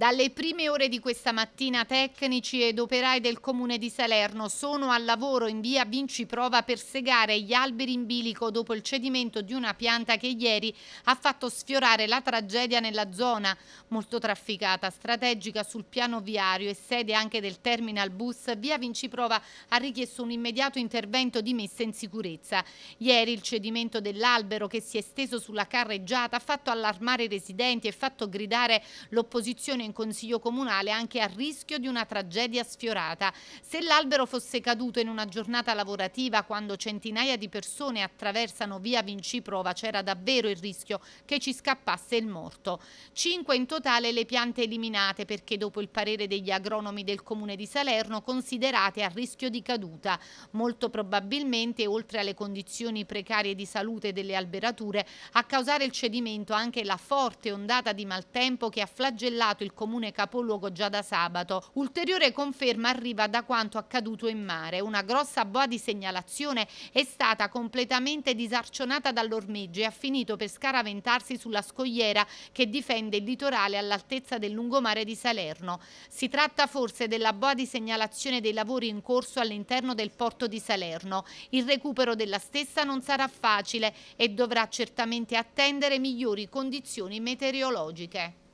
Dalle prime ore di questa mattina tecnici ed operai del comune di Salerno sono al lavoro in via Vinciprova per segare gli alberi in bilico dopo il cedimento di una pianta che ieri ha fatto sfiorare la tragedia nella zona, molto trafficata, strategica sul piano viario e sede anche del terminal bus. Via Vinciprova ha richiesto un immediato intervento di messa in sicurezza. Ieri il cedimento dell'albero che si è esteso sulla carreggiata ha fatto allarmare i residenti e fatto gridare l'opposizione in in consiglio comunale anche a rischio di una tragedia sfiorata. Se l'albero fosse caduto in una giornata lavorativa quando centinaia di persone attraversano via Vinciprova c'era davvero il rischio che ci scappasse il morto. Cinque in totale le piante eliminate perché dopo il parere degli agronomi del comune di Salerno considerate a rischio di caduta. Molto probabilmente oltre alle condizioni precarie di salute delle alberature a causare il cedimento anche la forte ondata di maltempo che ha flagellato il del comune capoluogo già da sabato. Ulteriore conferma arriva da quanto accaduto in mare. Una grossa boa di segnalazione è stata completamente disarcionata dall'ormeggio e ha finito per scaraventarsi sulla scogliera che difende il litorale all'altezza del lungomare di Salerno. Si tratta forse della boa di segnalazione dei lavori in corso all'interno del porto di Salerno. Il recupero della stessa non sarà facile e dovrà certamente attendere migliori condizioni meteorologiche.